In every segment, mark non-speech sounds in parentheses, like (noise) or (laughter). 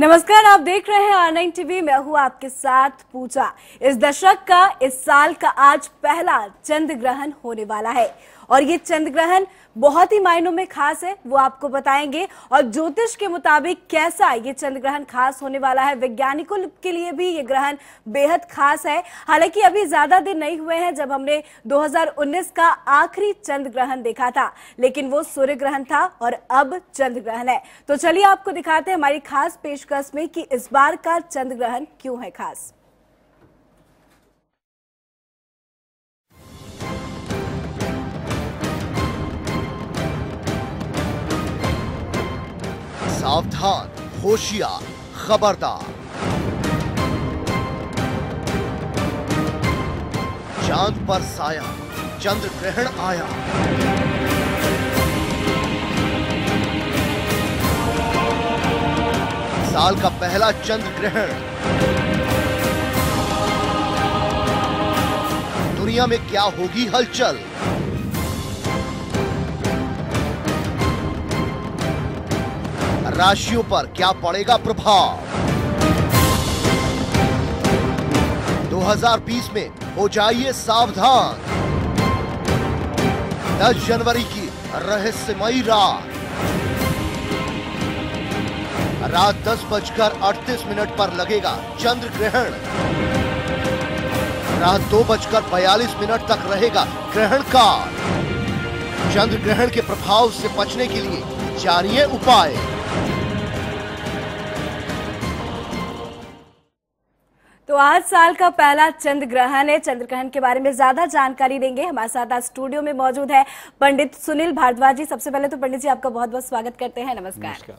नमस्कार आप देख रहे हैं आर नाइन टीवी मैं हूँ आपके साथ पूजा इस दशक का इस साल का आज पहला चंद्र ग्रहण होने वाला है और ये चंद्र ग्रहण बहुत ही मायनों में खास है वो आपको बताएंगे और ज्योतिष के मुताबिक कैसा ये चंद्र ग्रहण खास होने वाला है वैज्ञानिकों के लिए भी ये ग्रहण बेहद खास है हालांकि अभी ज्यादा दिन नहीं हुए हैं जब हमने 2019 का आखिरी चंद्र ग्रहण देखा था लेकिन वो सूर्य ग्रहण था और अब चंद्र ग्रहण है तो चलिए आपको दिखाते हैं हमारी खास पेशकश में कि इस बार का चंद्र ग्रहण क्यों है खास सावधान होशियार खबरदार चांद पर साया चंद्र ग्रहण आया साल का पहला चंद्र ग्रहण दुनिया में क्या होगी हलचल राशियों पर क्या पड़ेगा प्रभाव 2020 में हो जाइए सावधान 10 जनवरी की रहस्यमयी रात रात दस बजकर अड़तीस मिनट पर लगेगा चंद्र ग्रहण रात दो बजकर बयालीस मिनट तक रहेगा ग्रहण का चंद्र ग्रहण के प्रभाव से बचने के लिए जानिए उपाय तो आज साल का पहला चंद्र ग्रहण है चंद्र ग्रहण के बारे में ज्यादा जानकारी देंगे हमारे साथ आज स्टूडियो में मौजूद है पंडित सुनील भारद्वाज जी सबसे पहले तो पंडित जी आपका बहुत बहुत स्वागत करते हैं नमस्कार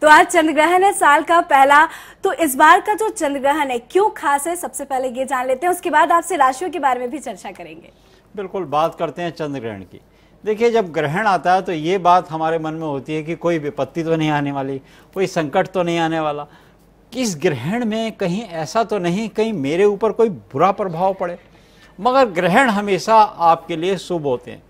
तो आज चंद्र ग्रहण है साल का पहला तो इस बार का जो चंद्र ग्रहण है क्यों खास है सबसे पहले ये जान लेते हैं उसके बाद आपसे राशियों के बारे में भी चर्चा करेंगे बिल्कुल बात करते हैं चंद्र ग्रहण की देखिए जब ग्रहण आता है तो ये बात हमारे मन में होती है कि कोई विपत्ति तो नहीं आने वाली कोई संकट तो नहीं आने वाला कि इस ग्रहण में कहीं ऐसा तो नहीं कहीं मेरे ऊपर कोई बुरा प्रभाव पड़े मगर ग्रहण हमेशा आपके लिए शुभ होते हैं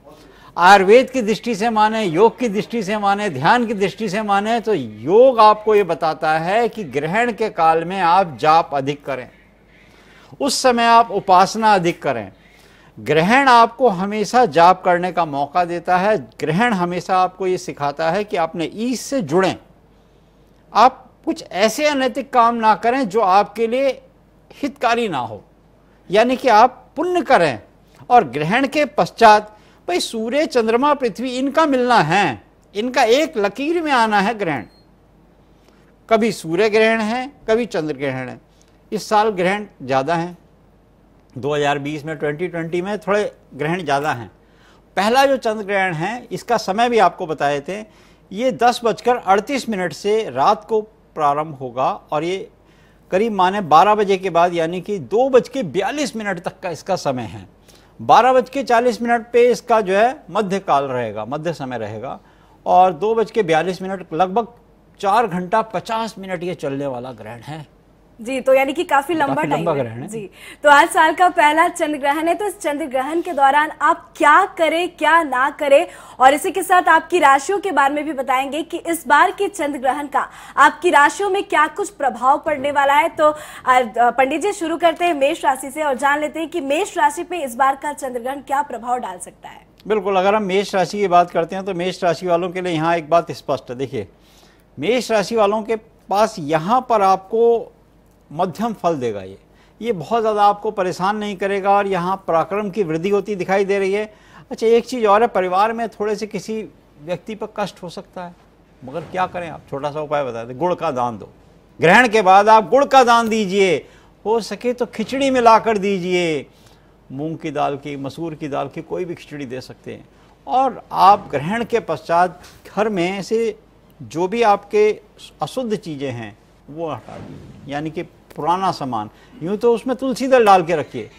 आयुर्वेद की दृष्टि से माने योग की दृष्टि से माने ध्यान की दृष्टि से माने तो योग आपको ये बताता है कि ग्रहण के काल में आप जाप अधिक करें उस समय आप उपासना अधिक करें ग्रहण आपको हमेशा जाप करने का मौका देता है ग्रहण हमेशा आपको ये सिखाता है कि अपने ईश से जुड़ें आप कुछ ऐसे अनैतिक काम ना करें जो आपके लिए हितकारी ना हो यानी कि आप पुण्य करें और ग्रहण के पश्चात भाई सूर्य चंद्रमा पृथ्वी इनका मिलना है इनका एक लकीर में आना है ग्रहण कभी सूर्य ग्रहण है कभी चंद्र ग्रहण है इस साल ग्रहण ज़्यादा हैं 2020 में 2020 में थोड़े ग्रहण ज़्यादा हैं पहला जो चंद्र ग्रहण है इसका समय भी आपको बताए थे ये दस बजकर अड़तीस मिनट से रात को प्रारंभ होगा और ये करीब माने 12 बजे के बाद यानी कि दो बज के बयालीस मिनट तक का इसका समय है बारह बज के चालीस मिनट पे इसका जो है मध्यकाल रहेगा मध्य समय रहेगा और दो बज के बयालीस मिनट लगभग चार घंटा पचास मिनट ये चलने वाला ग्रहण है जी तो यानी कि काफी लंबा टाइम लंबा ग्रहण है जी तो आज साल का पहला चंद्र ग्रहण है तो इस चंद्र ग्रहण के दौरान आप क्या करें क्या ना करें और इसी के साथ आपकी राशियों के बारे में भी बताएंगे कि इस बार के चंद्र ग्रहण का आपकी राशियों में क्या कुछ प्रभाव पड़ने वाला है तो पंडित जी शुरू करते हैं मेष राशि से और जान लेते हैं कि मेष राशि पे इस बार का चंद्र ग्रहण क्या प्रभाव डाल सकता है बिल्कुल अगर हम मेष राशि की बात करते हैं तो मेष राशि वालों के लिए यहाँ एक बात स्पष्ट है देखिये मेष राशि वालों के पास यहाँ पर आपको मध्यम फल देगा ये ये बहुत ज़्यादा आपको परेशान नहीं करेगा और यहाँ पराक्रम की वृद्धि होती दिखाई दे रही है अच्छा एक चीज़ और है परिवार में थोड़े से किसी व्यक्ति पर कष्ट हो सकता है मगर क्या करें आप छोटा सा उपाय बता दें गुड़ का दान दो ग्रहण के बाद आप गुड़ का दान दीजिए हो सके तो खिचड़ी में ला दीजिए मूंग की दाल की मसूर की दाल की कोई भी खिचड़ी दे सकते हैं और आप ग्रहण के पश्चात घर में से जो भी आपके अशुद्ध चीज़ें हैं वो हटा दीजिए यानी कि पुराना सामान यूं तो उसमें तुलसी दल डाल के रखिए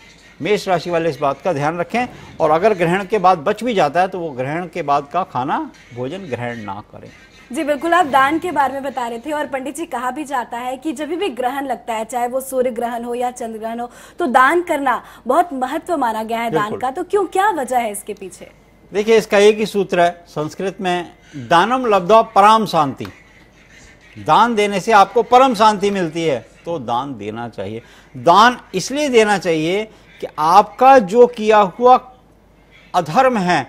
मेष राशि वाले इस बात का ध्यान रखें और अगर ग्रहण के बाद बच भी जाता है तो वो ग्रहण के बाद का खाना भोजन ग्रहण ना करें जी बिल्कुल आप दान के बारे में बता रहे थे और पंडित जी कहा भी जाता है कि जब भी ग्रहण लगता है चाहे वो सूर्य ग्रहण हो या चंद्र ग्रहण हो तो दान करना बहुत महत्व माना गया है दान का तो क्यों क्या वजह है इसके पीछे देखिए इसका एक ही सूत्र है संस्कृत में दानम लब्धा पराम शांति दान देने से आपको परम शांति मिलती है तो दान देना चाहिए दान इसलिए देना चाहिए कि आपका जो किया हुआ अधर्म है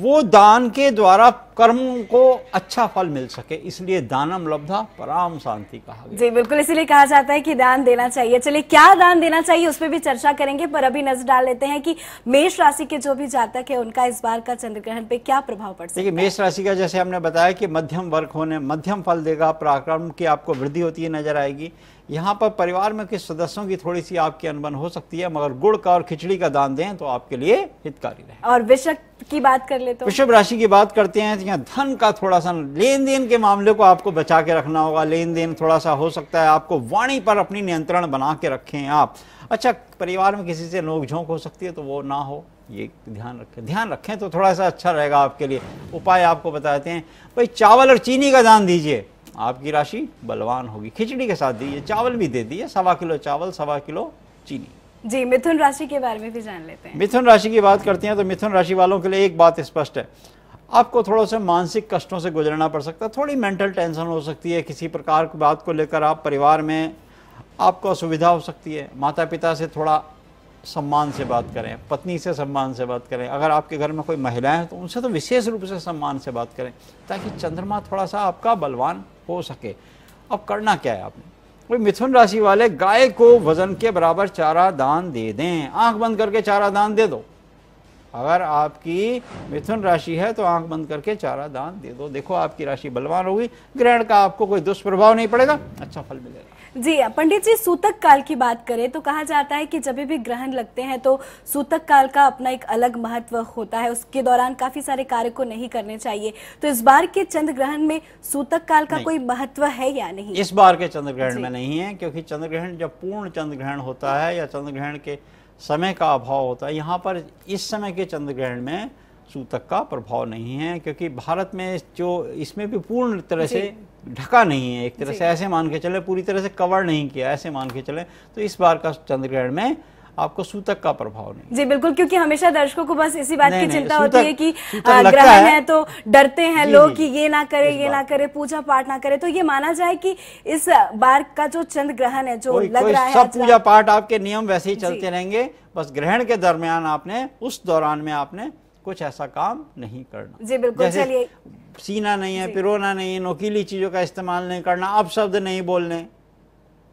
वो दान के द्वारा कर्म को अच्छा फल मिल सके इसलिए दानम लब्धा पराम शांति कहा गया। जी बिल्कुल इसीलिए कहा जाता है कि दान देना चाहिए चलिए क्या दान देना चाहिए उस पर भी चर्चा करेंगे पर अभी नजर डाल लेते हैं कि मेष राशि के जो भी जातक है उनका इस बार का चंद्र ग्रहण पे क्या प्रभाव पड़ता है है मेष राशि का जैसे हमने बताया कि मध्यम वर्ग होने मध्यम फल देगा पराक्रम की आपको वृद्धि होती है नजर आएगी यहाँ पर परिवार में किस सदस्यों की थोड़ी सी आपकी अनबन हो सकती है मगर गुड़ का और खिचड़ी का दान दें तो आपके लिए हितकारी रहे और विषक की बात कर ले तो वृषभ राशि की बात करते हैं तो यहाँ धन का थोड़ा सा लेन देन के मामले को आपको बचा के रखना होगा लेन देन थोड़ा सा हो सकता है आपको वाणी पर अपनी नियंत्रण बना के रखें आप अच्छा परिवार में किसी से नोकझोंक हो सकती है तो वो ना हो ये ध्यान रखें ध्यान रखें तो थोड़ा सा अच्छा रहेगा आपके लिए उपाय आपको बताते हैं भाई चावल और चीनी का दान दीजिए आपकी राशि बलवान होगी खिचड़ी के साथ दीजिए चावल भी दे दीजिए सवा किलो चावल सवा किलो चीनी जी मिथुन राशि के बारे में भी जान लेते हैं मिथुन राशि की बात करते हैं तो मिथुन राशि वालों के लिए एक बात स्पष्ट है आपको थोड़ा सा मानसिक कष्टों से गुजरना पड़ सकता है थोड़ी मेंटल टेंशन हो सकती है किसी प्रकार की बात को लेकर आप परिवार में आपको असुविधा हो सकती है माता पिता से थोड़ा सम्मान से बात करें पत्नी से सम्मान से बात करें अगर आपके घर में कोई महिलाएं हैं तो उनसे तो विशेष रूप से सम्मान से बात करें ताकि चंद्रमा थोड़ा सा आपका बलवान हो सके अब करना क्या है आपने कोई मिथुन राशि वाले गाय को वजन के बराबर चारा दान दे दें आंख बंद करके चारा दान दे दो अगर आपकी मिथुन राशि है तो आंख बंद करके चारा दान दे दो देखो आपकी राशि बलवान होगी ग्रहण का आपको कोई दुष्प्रभाव नहीं पड़ेगा अच्छा फल मिलेगा जी पंडित जी सूतक काल की बात करें तो कहा जाता है कि जब भी ग्रहण लगते हैं तो सूतक काल का अपना एक अलग महत्व होता है उसके दौरान काफी सारे कार्य को नहीं करने चाहिए तो इस बार के चंद्र ग्रहण में सूतक काल का कोई महत्व है या नहीं इस बार के चंद्र ग्रहण में नहीं है क्योंकि चंद्र ग्रहण जब पूर्ण चंद्र ग्रहण होता है या चंद्र ग्रहण के समय का अभाव होता है यहाँ पर इस समय के चंद्र ग्रहण में सूतक का प्रभाव नहीं है क्योंकि भारत में जो इसमें भी पूर्ण तरह से ढका नहीं है एक तरह से ऐसे मान के चले पूरी तरह से कवर नहीं किया ऐसे मान के चले तो इस बार का चंद्र ग्रहण में आपको सूतक का प्रभाव नहीं जी बिल्कुल क्योंकि हमेशा दर्शकों को बस इसी बात की चिंता होती है कि ग्रहण है तो डरते हैं लोग कि ये ना करे ये ना करे पूजा पाठ ना करे तो ये माना जाए कि इस बार का जो चंद्र ग्रहण है जो लग रहा है सब पूजा पाठ आपके नियम वैसे ही चलते रहेंगे बस ग्रहण के दरमियान आपने उस दौरान में आपने कुछ ऐसा काम नहीं करना जी बिल्कुल चलिए सीना नहीं है पिरोना नहीं है नोकीली चीजों का इस्तेमाल नहीं करना अपशब्द नहीं बोलने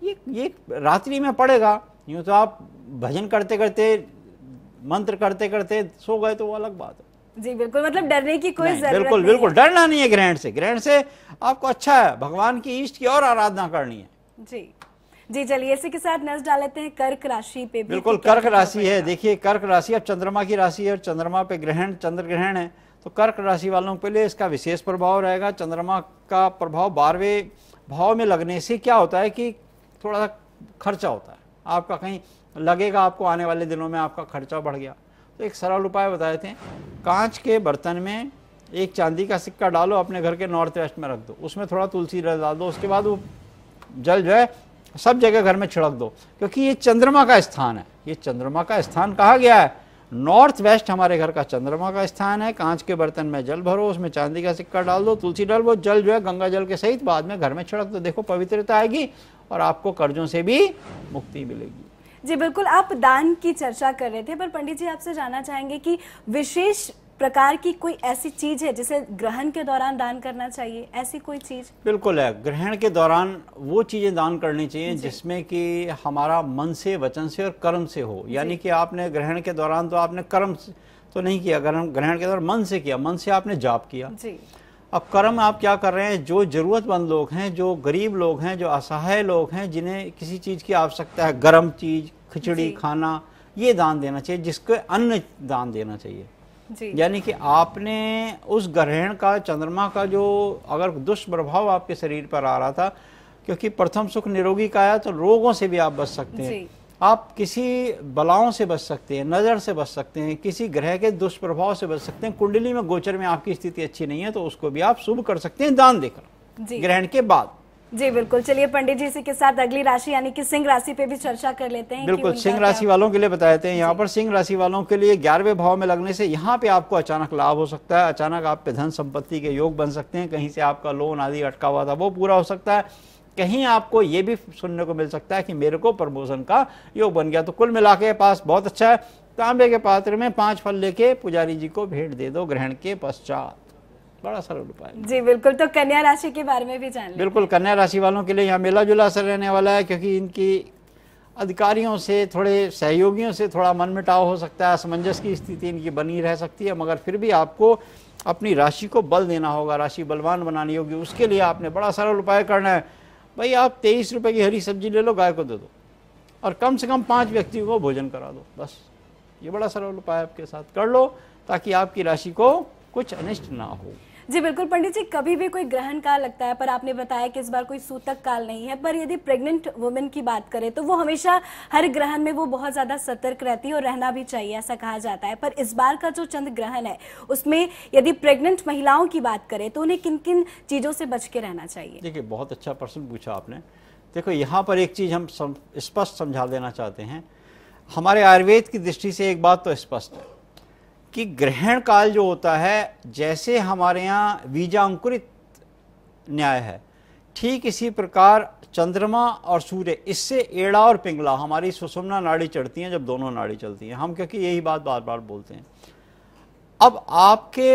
ये ये रात्रि में पड़ेगा यूं तो आप भजन करते करते मंत्र करते करते सो गए तो वो अलग बात है जी बिल्कुल मतलब डरने की कोई जरूरत बिल्कुल नहीं बिल्कुल डरना नहीं है ग्रहण से ग्रहण से आपको अच्छा है भगवान की इष्ट की और आराधना करनी है जी जी चलिए इसी के साथ नजर डाल लेते हैं कर्क राशि पे भी बिल्कुल कर्क राशि है देखिए कर्क राशि अब चंद्रमा की राशि है और चंद्रमा पे ग्रहण चंद्र ग्रहण है तो कर्क राशि वालों के लिए इसका विशेष प्रभाव रहेगा चंद्रमा का प्रभाव बारहवें भाव में लगने से क्या होता है कि थोड़ा सा खर्चा होता है आपका कहीं लगेगा आपको आने वाले दिनों में आपका खर्चा बढ़ गया तो एक सरल उपाय बताए थे कांच के बर्तन में एक चांदी का सिक्का डालो अपने घर के नॉर्थ वेस्ट में रख दो उसमें थोड़ा तुलसी रस डाल दो उसके बाद वो जल जो है सब जगह घर में छिड़क दो क्योंकि ये चंद्रमा का स्थान है ये चंद्रमा का स्थान कहा गया है नॉर्थ वेस्ट हमारे घर का चंद्रमा का स्थान है कांच के बर्तन में जल भरो उसमें चांदी का सिक्का डाल दो तुलसी डाल वो जल जो है गंगा जल के सहित बाद में घर में छिड़क दो देखो पवित्रता आएगी और आपको कर्जों से भी मुक्ति मिलेगी जी बिल्कुल आप दान की चर्चा कर रहे थे पर पंडित जी आपसे जानना चाहेंगे कि विशेष प्रकार की कोई ऐसी चीज है जिसे ग्रहण के दौरान दान करना चाहिए ऐसी कोई चीज बिल्कुल है ग्रहण के दौरान वो चीजें दान करनी चाहिए जिसमें कि हमारा मन से वचन से और कर्म से हो यानी कि आपने ग्रहण के दौरान तो आपने कर्म तो नहीं किया ग्रहण ग्रहण के दौरान मन से किया मन से आपने जाप किया जी अब कर्म आप क्या कर रहे हैं जो ज़रूरतमंद लोग हैं जो गरीब लोग हैं जो असहाय लोग हैं जिन्हें किसी चीज़ की आवश्यकता है गर्म चीज़ खिचड़ी खाना ये दान देना चाहिए जिसको अन्न दान देना चाहिए यानी कि आपने उस ग्रहण का चंद्रमा का जो अगर दुष्प्रभाव आपके शरीर पर आ रहा था क्योंकि प्रथम सुख निरोगी का आया तो रोगों से भी आप बच सकते हैं आप किसी बलाओं से बच सकते हैं नज़र से बच सकते हैं किसी ग्रह के दुष्प्रभाव से बच सकते हैं कुंडली में गोचर में आपकी स्थिति अच्छी नहीं है तो उसको भी आप शुभ कर सकते हैं दान देकर ग्रहण के बाद जी बिल्कुल चलिए पंडित जी इसी के साथ अगली राशि यानी कि सिंह राशि पे भी चर्चा कर लेते हैं बिल्कुल सिंह राशि वालों के लिए बता देते हैं यहाँ पर सिंह राशि वालों के लिए ग्यारहवे भाव में लगने से यहाँ पे आपको अचानक लाभ हो सकता है अचानक आप पे धन संपत्ति के योग बन सकते हैं कहीं से आपका लोन आदि अटका हुआ था वो पूरा हो सकता है कहीं आपको ये भी सुनने को मिल सकता है कि मेरे को प्रमोशन का योग बन गया तो कुल मिला के पास बहुत अच्छा है तांबे के पात्र में पांच फल लेके पुजारी जी को भेंट दे दो ग्रहण के पश्चात बड़ा सरल उपाय जी बिल्कुल तो कन्या राशि के बारे में भी जान बिल्कुल कन्या राशि वालों के लिए यहाँ मिला जुला असर रहने वाला है क्योंकि इनकी अधिकारियों से थोड़े सहयोगियों से थोड़ा मनमिटाव हो सकता है असमंजस की स्थिति इनकी बनी रह सकती है मगर फिर भी आपको अपनी राशि को बल देना होगा राशि बलवान बनानी होगी उसके लिए आपने बड़ा सरल उपाय करना है भाई आप तेईस रुपये की हरी सब्जी ले लो गाय को दे दो और कम से कम पाँच व्यक्तियों को भोजन करा दो बस ये बड़ा सरल उपाय आपके साथ कर लो ताकि आपकी राशि को कुछ अनिष्ट ना हो जी बिल्कुल पंडित जी कभी भी कोई ग्रहण काल लगता है पर आपने बताया कि इस बार कोई सूतक काल नहीं है पर यदि प्रेग्नेंट वुमेन की बात करें तो वो हमेशा हर ग्रहण में वो बहुत ज्यादा सतर्क रहती है और रहना भी चाहिए ऐसा कहा जाता है पर इस बार का जो चंद्र ग्रहण है उसमें यदि प्रेग्नेंट महिलाओं की बात करें तो उन्हें किन किन चीजों से बच के रहना चाहिए देखिए बहुत अच्छा प्रश्न पूछा आपने देखो यहाँ पर एक चीज हम स्पष्ट समझा देना चाहते हैं हमारे आयुर्वेद की दृष्टि से एक बात तो स्पष्ट है कि ग्रहण काल जो होता है जैसे हमारे यहाँ वीजा अंकुरित न्याय है ठीक इसी प्रकार चंद्रमा और सूर्य इससे एड़ा और पिंगला हमारी सुषुम्ना नाड़ी चढ़ती हैं जब दोनों नाड़ी चलती हैं हम क्योंकि यही बात बार बार बोलते हैं अब आपके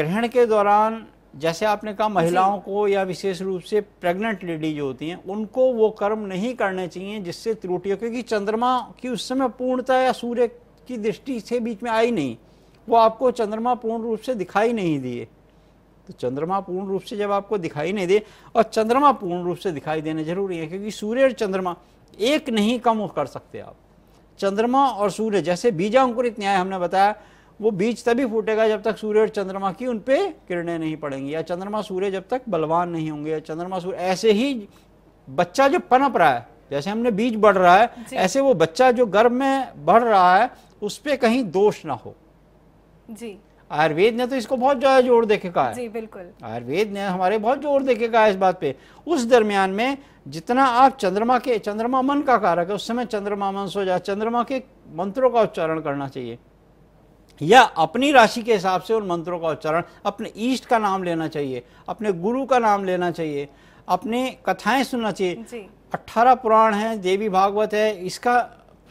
ग्रहण के दौरान जैसे आपने कहा महिलाओं को या विशेष रूप से प्रेग्नेंट लेडी जो होती हैं उनको वो कर्म नहीं करने चाहिए जिससे त्रुटियों क्योंकि चंद्रमा की उस समय पूर्णता या सूर्य की दृष्टि से बीच में आई नहीं वो आपको चंद्रमा पूर्ण रूप से दिखाई नहीं दिए तो चंद्रमा पूर्ण रूप से जब आपको दिखाई नहीं दे और चंद्रमा पूर्ण रूप से दिखाई देना जरूरी है क्योंकि सूर्य और चंद्रमा एक नहीं कम कर सकते आप चंद्रमा और सूर्य जैसे बीजांकुरित न्याय हमने बताया वो बीज तभी फूटेगा जब तक सूर्य और चंद्रमा की उन पर किरणें नहीं पड़ेंगी या चंद्रमा सूर्य जब तक बलवान नहीं होंगे या चंद्रमा सूर्य ऐसे ही बच्चा जो पनप रहा है जैसे हमने बीज बढ़ रहा है ऐसे वो बच्चा जो गर्भ में बढ़ रहा है उस पर कहीं दोष ना हो जी आयुर्वेद ने तो इसको बहुत ज्यादा जोर देखे कहा है जी बिल्कुल आयुर्वेद ने हमारे बहुत जोर देखे कहा इस बात पे उस दरमियान में जितना आप चंद्रमा के चंद्रमा मन का कारक है उस समय चंद्रमा मन सो जाए चंद्रमा के मंत्रों का उच्चारण करना चाहिए या अपनी राशि के हिसाब से उन मंत्रों का उच्चारण अपने ईष्ट का नाम लेना चाहिए अपने गुरु का नाम लेना चाहिए अपने कथाएं सुनना चाहिए अट्ठारह पुराण है देवी भागवत है इसका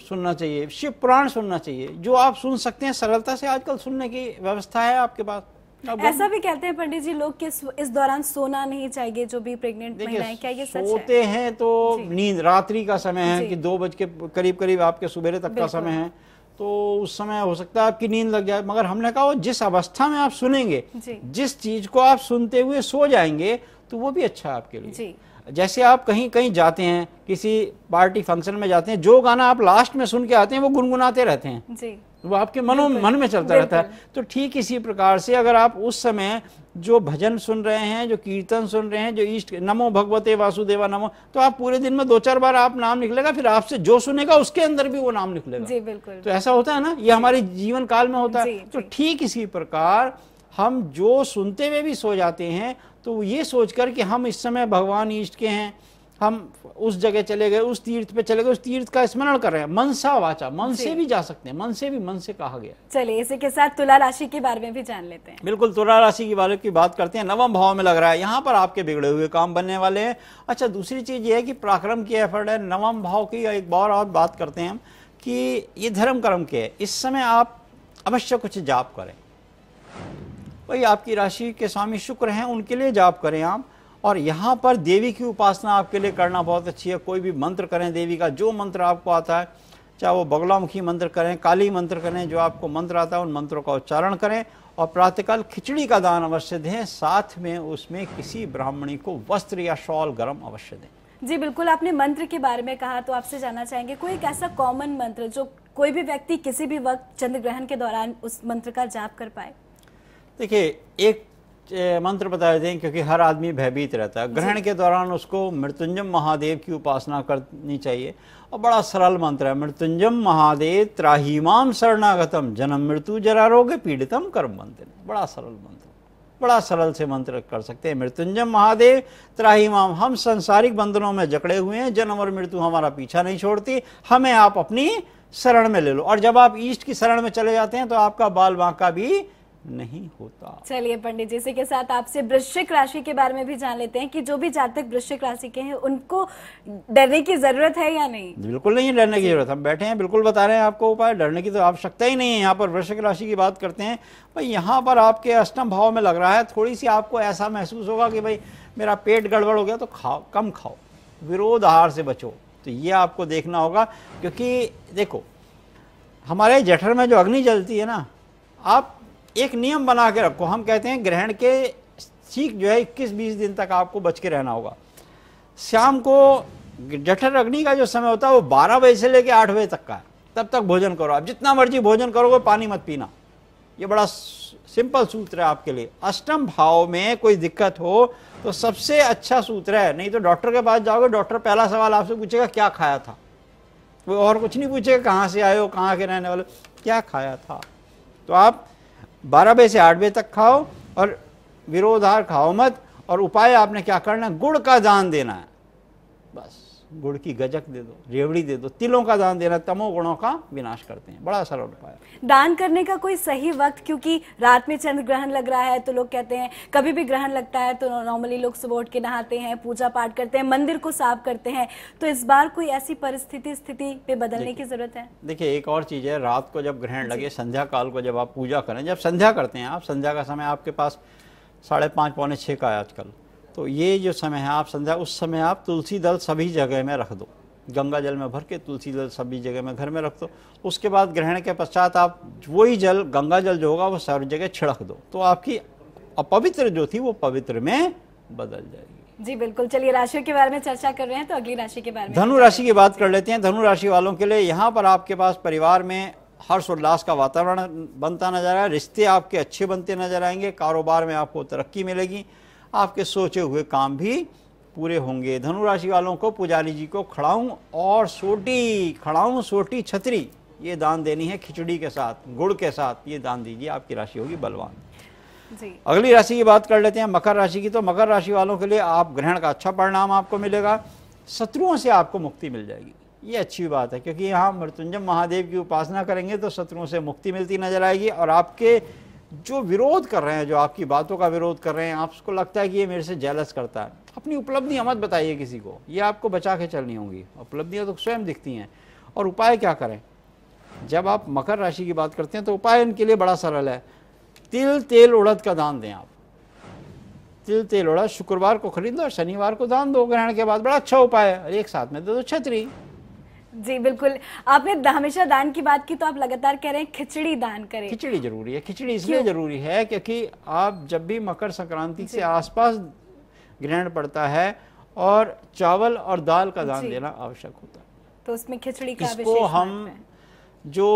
सुनना चाहिए शिव पुराण सुनना चाहिए जो आप सुन सकते हैं सरलता से आजकल सुनने की व्यवस्था है आपके पास ऐसा भी कहते हैं पंडित जी लोग कि इस दौरान सोना नहीं चाहिए जो भी प्रेग्नेंट महिलाएं क्या ये सच सोते है? हैं तो नींद रात्रि का समय है कि दो बज के करीब करीब आपके सुबेरे तक का समय है तो उस समय हो सकता है आपकी नींद लग जाए मगर हमने कहा वो जिस अवस्था में आप सुनेंगे जिस चीज को आप सुनते हुए सो जाएंगे तो वो भी अच्छा है आपके लिए जैसे आप कहीं कहीं जाते हैं किसी पार्टी फंक्शन में जाते हैं जो गाना आप लास्ट में सुन के आते हैं वो गुनगुनाते रहते हैं जी वो आपके मनो मन में चलता रहता है तो ठीक इसी प्रकार से अगर आप उस समय जो भजन सुन रहे हैं जो कीर्तन सुन रहे हैं जो ईष्ट नमो भगवते वासुदेवा नमो तो आप पूरे दिन में दो चार बार आप नाम निकलेगा फिर आपसे जो सुनेगा उसके अंदर भी वो नाम निकलेगा जी बिल्कुल तो ऐसा होता है ना ये हमारे जीवन काल में होता है तो ठीक इसी प्रकार हम जो सुनते हुए भी सो जाते हैं तो ये सोचकर कि हम इस समय भगवान ईष्ट के हैं हम उस जगह चले गए उस तीर्थ पे चले गए उस तीर्थ का स्मरण कर रहे हैं मन सा वाचा मन से भी जा सकते हैं मन से भी मन से कहा गया चलिए इसी के साथ तुला राशि के बारे में भी जान लेते हैं बिल्कुल तुला राशि के बारे की बात करते हैं नवम भाव में लग रहा है यहाँ पर आपके बिगड़े हुए काम बनने वाले हैं अच्छा दूसरी चीज ये है कि पराक्रम की एफर्ट है नवम भाव की एक बार और बात करते हैं हम कि ये धर्म कर्म के है इस समय आप अवश्य कुछ जाप करें भाई आपकी राशि के स्वामी शुक्र हैं उनके लिए जाप करें आप और यहाँ पर देवी की उपासना आपके लिए करना बहुत अच्छी है कोई भी मंत्र करें देवी का जो मंत्र आपको आता है चाहे वो बगलामुखी मंत्र करें काली मंत्र करें जो आपको मंत्र आता है उन मंत्रों का उच्चारण करें और प्रातःकाल खिचड़ी का दान अवश्य दें साथ में उसमें किसी ब्राह्मणी को वस्त्र या शॉल गर्म अवश्य दें जी बिल्कुल आपने मंत्र के बारे में कहा तो आपसे जानना चाहेंगे कोई एक ऐसा कॉमन मंत्र जो कोई भी व्यक्ति किसी भी वक्त चंद्र ग्रहण के दौरान उस मंत्र का जाप कर पाए देखिए एक मंत्र बता दें क्योंकि हर आदमी भयभीत रहता है ग्रहण के दौरान उसको मृत्युंजम महादेव की उपासना करनी चाहिए और बड़ा सरल मंत्र है मृत्युंजम महादेव त्राहीमाम शरणागतम जन्म मृत्यु जरा रोग पीड़ितम कर्म मंत्र बड़ा सरल मंत्र बड़ा सरल से मंत्र कर सकते हैं मृत्युंजम महादेव त्राहीमाम हम संसारिक बंधनों में जकड़े हुए हैं जन्म और मृत्यु हमारा पीछा नहीं छोड़ती हमें आप अपनी शरण में ले लो और जब आप ईस्ट की शरण में चले जाते हैं तो आपका बाल बांका भी नहीं होता चलिए पंडित जी इसी के साथ आपसे वृश्चिक राशि के बारे में भी जान लेते हैं कि जो भी जातक वृश्चिक राशि के हैं उनको डरने की जरूरत है या नहीं बिल्कुल नहीं डरने की जरूरत हम बैठे हैं बिल्कुल बता रहे हैं आपको उपाय डरने की तो आवश्यकता ही नहीं है यहाँ पर वृश्चिक राशि की बात करते हैं भाई यहाँ पर आपके अष्टम भाव में लग रहा है थोड़ी सी आपको ऐसा महसूस होगा कि भाई मेरा पेट गड़बड़ हो गया तो खाओ कम खाओ विरोध आहार से बचो तो ये आपको देखना होगा क्योंकि देखो हमारे जठर में जो अग्नि जलती है ना आप एक नियम बना के रखो हम कहते हैं ग्रहण के ठीक जो है इक्कीस बीस दिन तक आपको बच के रहना होगा शाम को जठर अग्नि का जो समय होता है वो बारह बजे से लेकर आठ बजे तक का है तब तक भोजन करो आप जितना मर्जी भोजन करोगे पानी मत पीना ये बड़ा सिंपल सूत्र है आपके लिए अष्टम भाव में कोई दिक्कत हो तो सबसे अच्छा सूत्र है नहीं तो डॉक्टर के पास जाओगे डॉक्टर पहला सवाल आपसे पूछेगा क्या खाया था वो और कुछ नहीं पूछेगा कहाँ से आए हो कहाँ के रहने वाले क्या खाया था तो आप बारह बजे से आठ बजे तक खाओ और विरोधार खाओ मत और उपाय आपने क्या करना गुड़ का दान देना है बस गुड़ की गजक दे दो रेवड़ी दे दो तिलों का दान देना तमो गुणों का विनाश करते हैं बड़ा सरल उपाय दान करने का कोई सही वक्त क्योंकि रात में चंद्र ग्रहण लग रहा है तो लोग कहते हैं कभी भी ग्रहण लगता है तो नॉर्मली लोग सुबह उठ के नहाते हैं पूजा पाठ करते हैं मंदिर को साफ करते हैं तो इस बार कोई ऐसी परिस्थिति स्थिति पे बदलने की जरूरत है देखिये एक और चीज है रात को जब ग्रहण लगे संध्या काल को जब आप पूजा करें जब संध्या करते हैं आप संध्या का समय आपके पास साढ़े पाँच पौने छः का है आजकल तो ये जो समय है आप संध्या उस समय आप तुलसी दल सभी जगह में रख दो गंगा जल में भर के तुलसी दल सभी जगह में घर में रख दो उसके बाद ग्रहण के पश्चात आप वही जल गंगा जल जो होगा वो सारी जगह छिड़क दो तो आपकी अपवित्र जो थी वो पवित्र में बदल जाएगी जी बिल्कुल चलिए राशियों के बारे में चर्चा कर रहे हैं तो अगली राशि के बारे में धनु राशि की बात कर लेते हैं धनु राशि वालों के लिए यहाँ पर आपके पास परिवार में हर्ष उल्लास का वातावरण बनता नजर आया रिश्ते आपके अच्छे बनते नजर आएंगे कारोबार में आपको तरक्की मिलेगी आपके सोचे हुए काम भी पूरे होंगे धनु राशि वालों को पुजारी जी को खड़ाऊँ और सोटी खड़ाऊँ सोटी छतरी ये दान देनी है खिचड़ी के साथ गुड़ के साथ ये दान दीजिए आपकी राशि होगी बलवान जी अगली राशि की बात कर लेते हैं मकर राशि की तो मकर राशि वालों के लिए आप ग्रहण का अच्छा परिणाम आपको मिलेगा शत्रुओं से आपको मुक्ति मिल जाएगी ये अच्छी बात है क्योंकि यहाँ मृत्युंजय महादेव की उपासना करेंगे तो शत्रुओं से मुक्ति मिलती नजर आएगी और आपके जो विरोध कर रहे हैं जो आपकी बातों का विरोध कर रहे हैं आपको लगता है कि ये मेरे से जेलस करता है अपनी उपलब्धियाँ मत बताइए किसी को ये आपको बचा के चलनी होंगी उपलब्धियाँ तो स्वयं दिखती हैं और उपाय क्या करें जब आप मकर राशि की बात करते हैं तो उपाय इनके लिए बड़ा सरल है तिल तेल उड़द का दान दें आप तिल तेल उड़द शुक्रवार को खरीद और शनिवार को दान दो ग्रहण के बाद बड़ा अच्छा उपाय है एक साथ में दे दो छतरी जी बिल्कुल आपने हमेशा दान की बात की तो आप लगातार कह रहे हैं खिचड़ी दान करें खिचड़ी जरूरी है खिचड़ी इसलिए जरूरी है क्योंकि आप जब भी मकर संक्रांति से आसपास ग्रहण पड़ता है और चावल और दाल का दान देना आवश्यक होता है तो उसमें खिचड़ी का इसको हम जो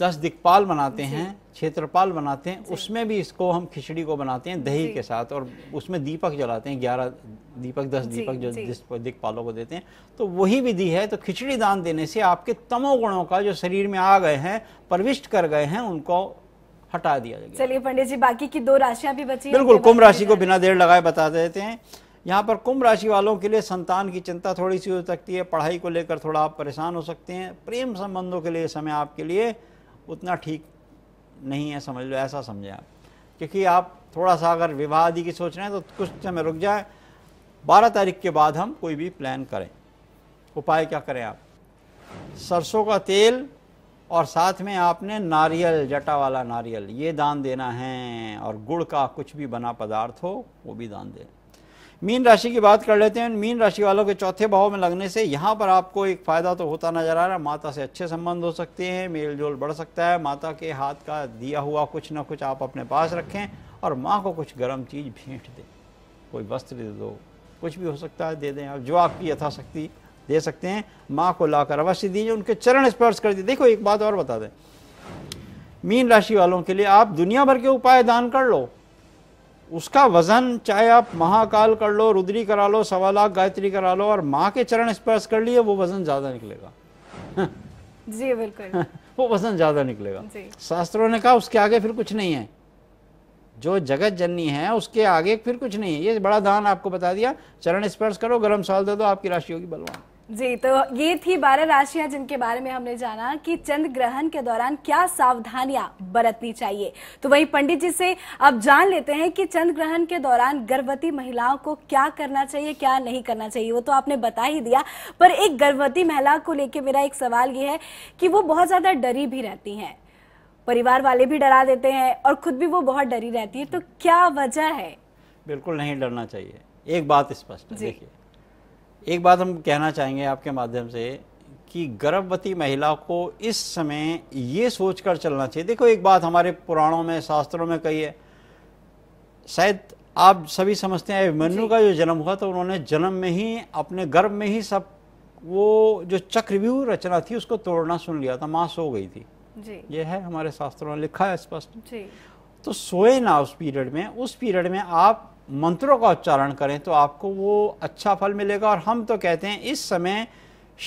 दस दिक्पाल बनाते हैं क्षेत्रपाल बनाते हैं उसमें भी इसको हम खिचड़ी को बनाते हैं दही के साथ और उसमें दीपक जलाते हैं ग्यारह दीपक दस दीपक जो जिस दिक्पालों को देते हैं तो वही विधि है तो खिचड़ी दान देने से आपके तमोगुणों का जो शरीर में आ गए हैं प्रविष्ट कर गए हैं उनको हटा दिया जाएगा चलिए पंडित जी बाकी की दो राशियां भी बची बिल्कुल कुंभ राशि को बिना देर लगाए बता देते हैं यहाँ पर कुंभ राशि वालों के लिए संतान की चिंता थोड़ी सी हो सकती है पढ़ाई को लेकर थोड़ा आप परेशान हो सकते हैं प्रेम संबंधों के लिए समय आपके लिए उतना ठीक नहीं है समझ लो ऐसा समझें आप क्योंकि आप थोड़ा सा अगर विवाह आदि की सोच रहे हैं तो कुछ समय रुक जाए बारह तारीख के बाद हम कोई भी प्लान करें उपाय क्या करें आप सरसों का तेल और साथ में आपने नारियल जटा वाला नारियल ये दान देना है और गुड़ का कुछ भी बना पदार्थ हो वो भी दान देना मीन राशि की बात कर लेते हैं मीन राशि वालों के चौथे भाव में लगने से यहाँ पर आपको एक फ़ायदा तो होता नजर आ रहा है माता से अच्छे संबंध हो सकते हैं मेल जोल बढ़ सकता है माता के हाथ का दिया हुआ कुछ ना कुछ आप अपने पास रखें और माँ को कुछ गर्म चीज़ भेंट दें कोई वस्त्र दे दो कुछ भी हो सकता है दे दें आप जो आपकी यथाशक्ति दे सकते हैं माँ को लाकर अवश्य दीजिए उनके चरण स्पर्श कर दीजिए देखो एक बात और बता दें मीन राशि वालों के लिए आप दुनिया भर के उपाय दान कर लो उसका वजन चाहे आप महाकाल कर लो रुद्री करा लो सवा लाख गायत्री करा लो और माँ के चरण स्पर्श कर लिए वो वजन ज्यादा निकलेगा (laughs) जी बिल्कुल (laughs) वो वजन ज्यादा निकलेगा शास्त्रों ने कहा उसके आगे फिर कुछ नहीं है जो जगत जननी है उसके आगे फिर कुछ नहीं है ये बड़ा दान आपको बता दिया चरण स्पर्श करो गर्म साल दे दो आपकी राशि होगी बलवान जी तो ये थी बारह राशियां जिनके बारे में हमने जाना कि चंद्र ग्रहण के दौरान क्या सावधानियां बरतनी चाहिए तो वही पंडित जी से अब जान लेते हैं कि चंद्र ग्रहण के दौरान गर्भवती महिलाओं को क्या करना चाहिए क्या नहीं करना चाहिए वो तो आपने बता ही दिया पर एक गर्भवती महिला को लेकर मेरा एक सवाल ये है कि वो बहुत ज्यादा डरी भी रहती है परिवार वाले भी डरा देते हैं और खुद भी वो बहुत डरी रहती है तो क्या वजह है बिल्कुल नहीं डरना चाहिए एक बात स्पष्ट देखिए एक बात हम कहना चाहेंगे आपके माध्यम से कि गर्भवती महिला को इस समय ये सोच कर चलना चाहिए देखो एक बात हमारे पुराणों में शास्त्रों में कही है शायद आप सभी समझते हैं अभिमन्यु का जो जन्म हुआ तो उन्होंने जन्म में ही अपने गर्भ में ही सब वो जो चक्रव्यूह रचना थी उसको तोड़ना सुन लिया था माँ सो गई थी जी। ये है हमारे शास्त्रों में लिखा है स्पष्ट तो सोए ना उस पीरियड में उस पीरियड में आप मंत्रों का उच्चारण करें तो आपको वो अच्छा फल मिलेगा और हम तो कहते हैं इस समय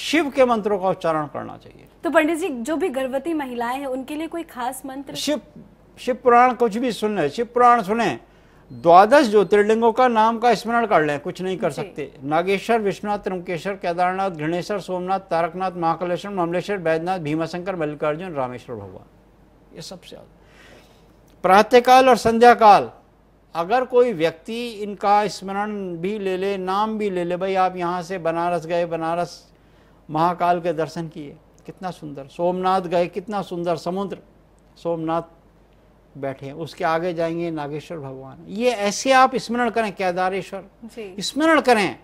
शिव के मंत्रों का उच्चारण करना चाहिए तो पंडित जी जो भी गर्भवती महिलाएं हैं उनके लिए कोई खास मंत्र शिव शिव पुराण कुछ भी सुन लें शिव पुराण सुने द्वादश ज्योतिर्लिंगों का नाम का स्मरण कर लें कुछ नहीं कर सकते नागेश्वर विश्वनाथ त्रिमुकेश्वर केदारनाथ घृणेश्वर सोमनाथ तारकनाथ महाकालेश्वर ममलेश्वर बैद्यनाथ भीमाशंकर मल्लिकार्जुन रामेश्वर भगवान ये सबसे प्रातःकाल और संध्याकाल अगर कोई व्यक्ति इनका स्मरण भी ले ले नाम भी ले ले भाई आप यहाँ से बनारस गए बनारस महाकाल के दर्शन किए कितना सुंदर सोमनाथ गए कितना सुंदर समुद्र सोमनाथ बैठे उसके आगे जाएंगे नागेश्वर भगवान ये ऐसे आप स्मरण करें केदारेश्वर स्मरण करें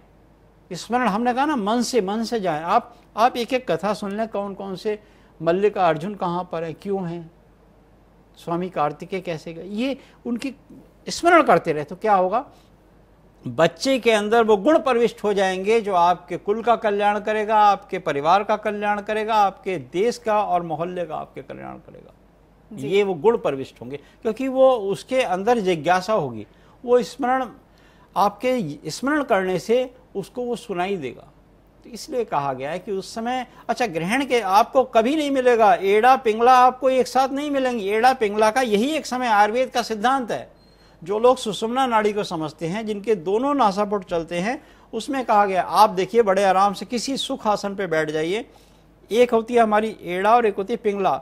स्मरण हमने कहा ना मन से मन से जाए आप आप एक एक कथा सुन लें कौन कौन से मल्लिका अर्जुन कहाँ पर है क्यों हैं स्वामी कार्तिकेय कैसे गए ये उनकी स्मरण करते रहे तो क्या होगा बच्चे के अंदर वो गुण प्रविष्ट हो जाएंगे जो आपके कुल का कल्याण करेगा आपके परिवार का कल्याण करेगा आपके देश का और मोहल्ले का आपके कल्याण करेगा ये वो गुण प्रविष्ट होंगे क्योंकि वो उसके अंदर जिज्ञासा होगी वो स्मरण आपके स्मरण करने से उसको वो सुनाई देगा तो इसलिए कहा गया है कि उस समय अच्छा ग्रहण के आपको कभी नहीं मिलेगा एड़ा पिंगला आपको एक साथ नहीं मिलेंगी एड़ा पिंगला का यही एक समय आयुर्वेद का सिद्धांत है जो लोग सुषमना नाड़ी को समझते हैं जिनके दोनों नासापुट चलते हैं उसमें कहा गया आप देखिए बड़े आराम से किसी सुख आसन पे बैठ जाइए एक होती है हमारी एड़ा और एक होती है पिंगला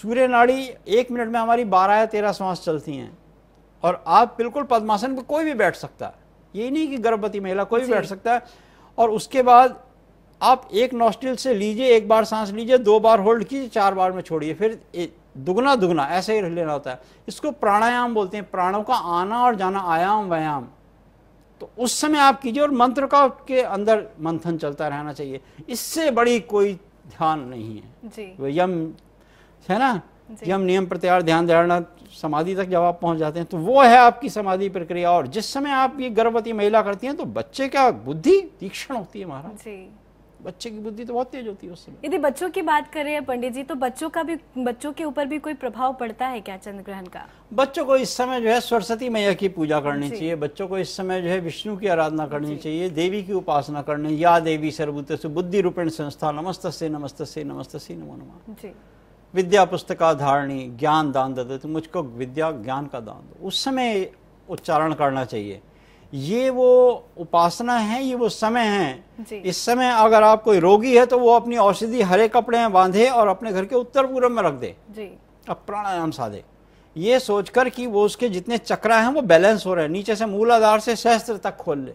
सूर्य नाड़ी एक मिनट में हमारी बारह या तेरह सांस चलती हैं और आप बिल्कुल पद्मासन पर कोई भी बैठ सकता है ये नहीं कि गर्भवती महिला कोई भी बैठ सकता है और उसके बाद आप एक नॉस्टिल से लीजिए एक बार सांस लीजिए दो बार होल्ड कीजिए चार बार में छोड़िए फिर दुगना दुगना ऐसे ही लेना होता है इसको प्राणायाम बोलते हैं प्राणों का आना और जाना आयाम व्यायाम तो उस समय आप कीजिए और मंत्र का के अंदर मंथन चलता रहना चाहिए इससे बड़ी कोई ध्यान नहीं है जी। यम है ना यम नियम प्रत्यार ध्यान धारणा समाधि तक जब आप पहुंच जाते हैं तो वो है आपकी समाधि प्रक्रिया और जिस समय आप ये गर्भवती महिला करती हैं तो बच्चे का बुद्धि तीक्ष्ण होती है महाराज बच्चे की बुद्धि तो बहुत तेज होती है उस समय यदि बच्चों की बात करें पंडित जी तो बच्चों का भी बच्चों के ऊपर भी कोई प्रभाव पड़ता है क्या चंद्र ग्रहण का बच्चों को इस समय जो है सरस्वती मैया की पूजा करनी चाहिए बच्चों को इस समय जो है विष्णु की आराधना करनी चाहिए देवी की उपासना करनी या देवी सर्वभूत बुद्धि रूपेण संस्था नमस्त से नमस्त से नमस्त से नमो नम विद्या पुस्तका धारणी ज्ञान दान दे तो मुझको विद्या ज्ञान का दान दो उस समय उच्चारण करना चाहिए ये वो उपासना है ये वो समय है इस समय अगर आप कोई रोगी है तो वो अपनी औषधि हरे कपड़े में बांधे और अपने घर के उत्तर पूर्व में रख दे अब प्राणायाम साधे ये सोचकर कि वो उसके जितने चक्रा हैं वो बैलेंस हो रहे हैं नीचे से मूलाधार से सहस्त्र तक खोल ले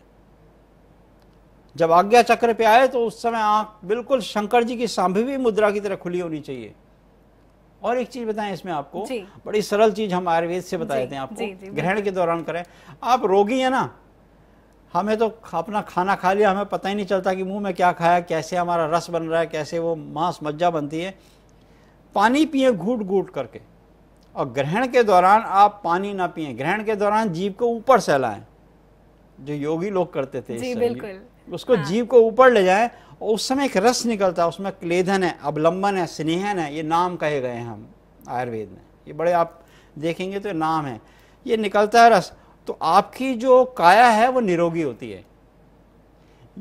जब आज्ञा चक्र पे आए तो उस समय आंख बिल्कुल शंकर जी की सांभवी मुद्रा की तरह खुली होनी चाहिए और एक चीज बताएं इसमें आपको बड़ी सरल चीज हम आयुर्वेद से बताए थे आपको ग्रहण के दौरान करें आप रोगी है ना हमें तो अपना खाना खा लिया हमें पता ही नहीं चलता कि मुंह में क्या खाया कैसे हमारा रस बन रहा है कैसे वो मांस मज्जा बनती है पानी पिए घूट घूट करके और ग्रहण के दौरान आप पानी ना पिए ग्रहण के दौरान जीव को ऊपर सहलाएं जो योगी लोग करते थे जी बिल्कुल उसको हाँ। जीव को ऊपर ले जाएं और उस समय एक रस निकलता है उसमें क्लेधन है अवलंबन है स्नेहन है ये नाम कहे गए हैं हम आयुर्वेद में ये बड़े आप देखेंगे तो नाम है ये निकलता है रस तो आपकी जो काया है वो निरोगी होती है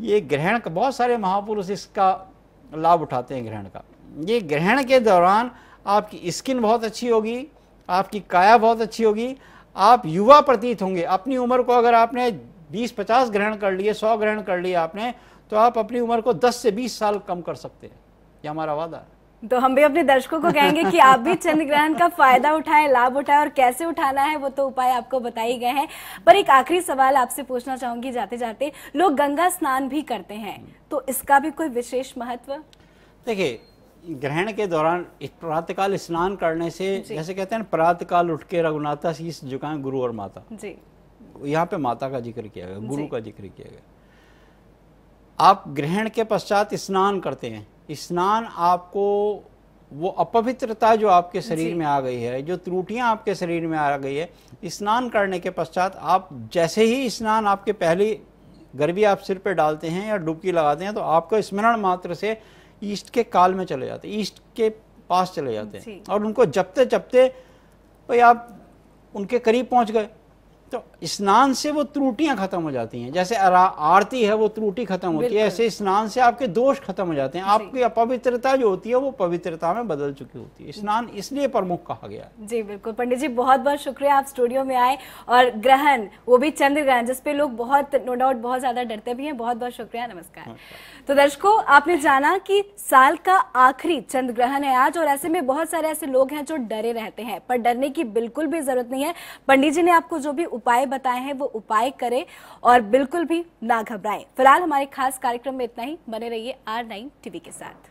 ये ग्रहण का बहुत सारे महापुरुष इसका लाभ उठाते हैं ग्रहण का ये ग्रहण के दौरान आपकी स्किन बहुत अच्छी होगी आपकी काया बहुत अच्छी होगी आप युवा प्रतीत होंगे अपनी उम्र को अगर आपने 20-50 ग्रहण कर लिए 100 ग्रहण कर लिए आपने तो आप अपनी उम्र को 10 से 20 साल कम कर सकते हैं ये हमारा वादा है तो हम भी अपने दर्शकों को कहेंगे कि आप भी चंद्र ग्रहण का फायदा उठाएं लाभ उठाएं और कैसे उठाना है वो तो उपाय आपको बताए गए हैं पर एक आखिरी सवाल आपसे पूछना चाहूंगी जाते जाते लोग गंगा स्नान भी करते हैं तो इसका भी कोई विशेष महत्व देखिए ग्रहण के दौरान प्रातकाल स्नान करने से जैसे कहते हैं काल उठ के रघुनाथा शीश झुकाए गुरु और माता जी यहाँ पे माता का जिक्र किया गया गुरु का जिक्र किया गया आप ग्रहण के पश्चात स्नान करते हैं स्नान आपको वो अपवित्रता जो आपके शरीर में आ गई है जो त्रुटियां आपके शरीर में आ गई है स्नान करने के पश्चात आप जैसे ही स्नान आपके पहली गर्भी आप सिर पे डालते हैं या डुबकी लगाते हैं तो आपको स्मरण मात्र से ईस्ट के काल में चले जाते हैं ईस्ट के पास चले जाते हैं और उनको जपते जपते भाई आप उनके करीब पहुंच गए तो स्नान से वो त्रुटियां खत्म हो जाती हैं जैसे आरती है वो त्रुटि खत्म होती है ऐसे स्नान से आपके दोष खत्म हो जाते हैं आपकी अपवित्रता जो होती है वो पवित्रता में बदल चुकी होती है स्नान इसलिए प्रमुख कहा गया जी बिल्कुल पंडित जी बहुत बहुत शुक्रिया आप स्टूडियो में आए और ग्रहण वो भी चंद्र ग्रहण जिसपे लोग बहुत नो डाउट बहुत ज्यादा डरते भी है बहुत बहुत शुक्रिया नमस्कार तो दर्शकों आपने जाना कि साल का आखिरी चंद्र ग्रहण है आज और ऐसे में बहुत सारे ऐसे लोग हैं जो डरे रहते हैं पर डरने की बिल्कुल भी जरूरत नहीं है पंडित जी ने आपको जो भी उपाय बताए हैं वो उपाय करें और बिल्कुल भी ना घबराएं फिलहाल हमारे खास कार्यक्रम में इतना ही बने रहिए आर नाइन टीवी के साथ